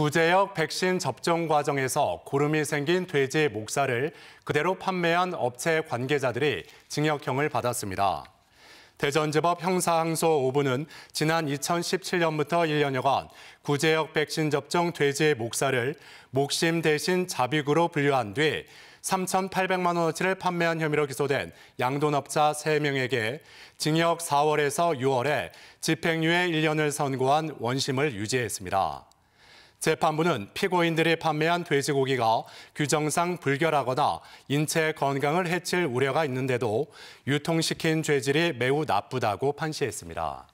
구제역 백신 접종 과정에서 고름이 생긴 돼지 목살을 그대로 판매한 업체 관계자들이 징역형을 받았습니다. 대전지법 형사항소 5부는 지난 2017년부터 1년여간 구제역 백신 접종 돼지 목살을 목심 대신 자비구로 분류한 뒤 3,800만 원어치를 판매한 혐의로 기소된 양돈업자 3명에게 징역 4월에서 6월에 집행유예 1년을 선고한 원심을 유지했습니다. 재판부는 피고인들이 판매한 돼지고기가 규정상 불결하거나 인체 건강을 해칠 우려가 있는데도 유통시킨 죄질이 매우 나쁘다고 판시했습니다.